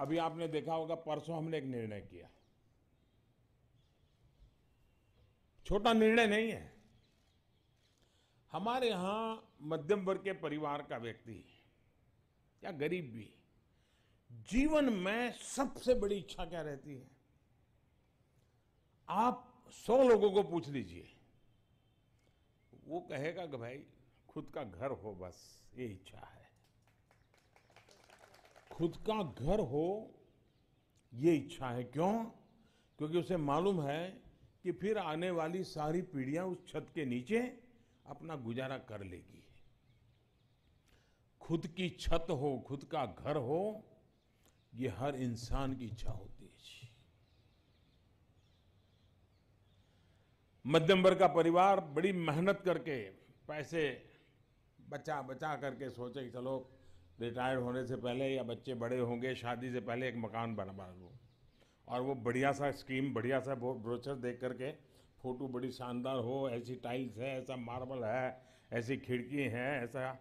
अभी आपने देखा होगा परसों हमने एक निर्णय किया छोटा निर्णय नहीं है हमारे यहां मध्यम वर्ग के परिवार का व्यक्ति या गरीब भी जीवन में सबसे बड़ी इच्छा क्या रहती है आप सौ लोगों को पूछ लीजिए वो कहेगा कि भाई खुद का घर हो बस ये इच्छा है खुद का घर हो ये इच्छा है क्यों क्योंकि उसे मालूम है कि फिर आने वाली सारी पीढ़ियां उस छत के नीचे अपना गुजारा कर लेगी खुद की छत हो खुद का घर हो ये हर इंसान की इच्छा होती है मध्यम वर्ग का परिवार बड़ी मेहनत करके पैसे बचा बचा करके सोचे कि चलो रिटायर्ड होने से पहले या बच्चे बड़े होंगे शादी से पहले एक मकान बनवा बना और वो बढ़िया सा स्कीम बढ़िया सा ब्रोचर देख करके फ़ोटो बड़ी शानदार हो ऐसी टाइल्स है ऐसा मार्बल है ऐसी खिड़की है ऐसा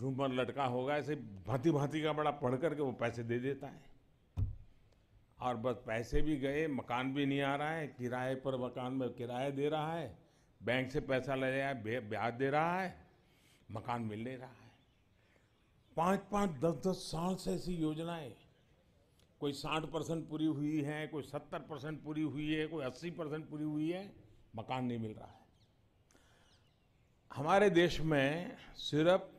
झूमर लटका होगा ऐसे भांति भांति का बड़ा पढ़ करके वो पैसे दे देता है और बस पैसे भी गए मकान भी नहीं आ रहा है किराए पर मकान में किराया दे रहा है बैंक से पैसा ले रहा है ब्याज दे रहा है मकान मिल नहीं रहा है पाँच पाँच दस दस साल से ऐसी योजनाएं कोई साठ परसेंट पूरी हुई है कोई सत्तर परसेंट पूरी हुई है कोई अस्सी परसेंट पूरी हुई है मकान नहीं मिल रहा है हमारे देश में सिर्फ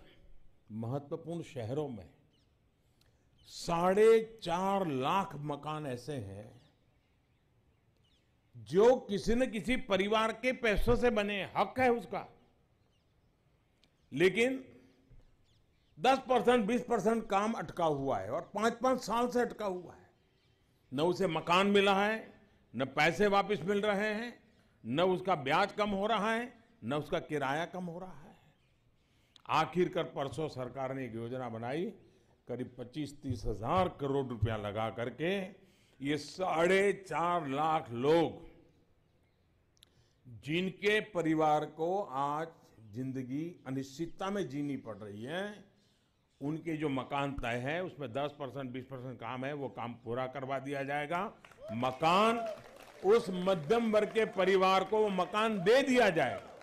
महत्वपूर्ण शहरों में साढ़े चार लाख मकान ऐसे हैं जो किसी न किसी परिवार के पैसों से बने हक है उसका लेकिन दस परसेंट बीस परसेंट काम अटका हुआ है और पांच पांच साल से अटका हुआ है न उसे मकान मिला है न पैसे वापस मिल रहे हैं न उसका ब्याज कम हो रहा है न उसका किराया कम हो रहा है आखिरकार परसों सरकार ने एक योजना बनाई करीब पच्चीस तीस हजार करोड़ रुपया लगा करके ये साढ़े चार लाख लोग जिनके परिवार को आज जिंदगी अनिश्चितता में जीनी पड़ रही है उनके जो मकान तय है उसमें 10 परसेंट बीस परसेंट काम है वो काम पूरा करवा दिया जाएगा मकान उस मध्यम वर्ग के परिवार को वो मकान दे दिया जाएगा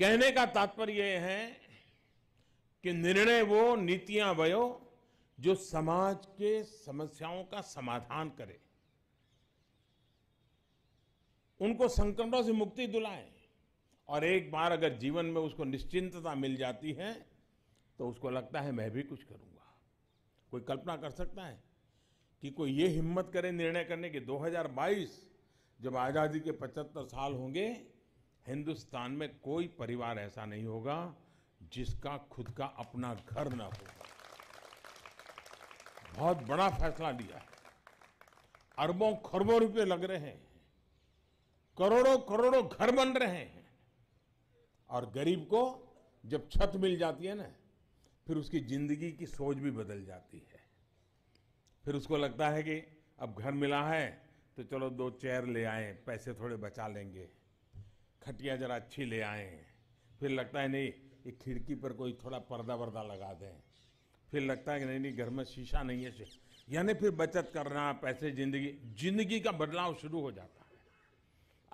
कहने का तात्पर्य यह है कि निर्णय वो नीतियां वयो जो समाज के समस्याओं का समाधान करे उनको संकटों से मुक्ति दिलाएं और एक बार अगर जीवन में उसको निश्चिंतता मिल जाती है तो उसको लगता है मैं भी कुछ करूंगा कोई कल्पना कर सकता है कि कोई ये हिम्मत करे निर्णय करने की 2022 जब आज़ादी के 75 साल होंगे हिंदुस्तान में कोई परिवार ऐसा नहीं होगा जिसका खुद का अपना घर ना होगा बहुत बड़ा फैसला लिया है अरबों खरबों रुपए लग रहे हैं करोड़ों करोड़ों घर बन रहे हैं और गरीब को जब छत मिल जाती है ना फिर उसकी ज़िंदगी की सोच भी बदल जाती है फिर उसको लगता है कि अब घर मिला है तो चलो दो चेयर ले आए पैसे थोड़े बचा लेंगे खटिया ज़रा अच्छी ले आए फिर लगता है नहीं ये खिड़की पर कोई थोड़ा पर्दा वर्दा लगा दें फिर लगता है कि नहीं नहीं घर में शीशा नहीं है यानी फिर बचत करना पैसे ज़िंदगी ज़िंदगी का बदलाव शुरू हो जाता है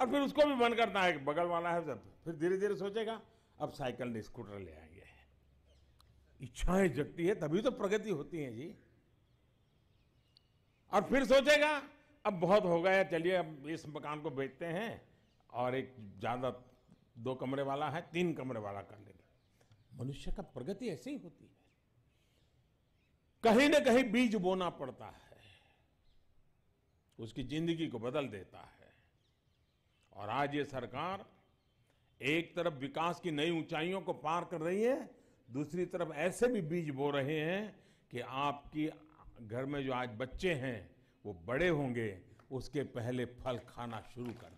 और फिर उसको भी मन करता है कि बगल वाला है सब फिर धीरे धीरे सोचेगा अब साइकिल ने स्कूटर ले आएंगे इच्छाएं जगती है तभी तो प्रगति होती है जी और फिर सोचेगा अब बहुत हो गया चलिए अब इस मकान को बेचते हैं और एक ज़्यादा दो कमरे वाला है तीन कमरे वाला कर लेंगे मनुष्य का प्रगति ऐसे ही होती है कहीं ना कहीं बीज बोना पड़ता है उसकी जिंदगी को बदल देता है और आज ये सरकार एक तरफ विकास की नई ऊंचाइयों को पार कर रही है दूसरी तरफ ऐसे भी बीज बो रहे हैं कि आपकी घर में जो आज बच्चे हैं वो बड़े होंगे उसके पहले फल खाना शुरू कर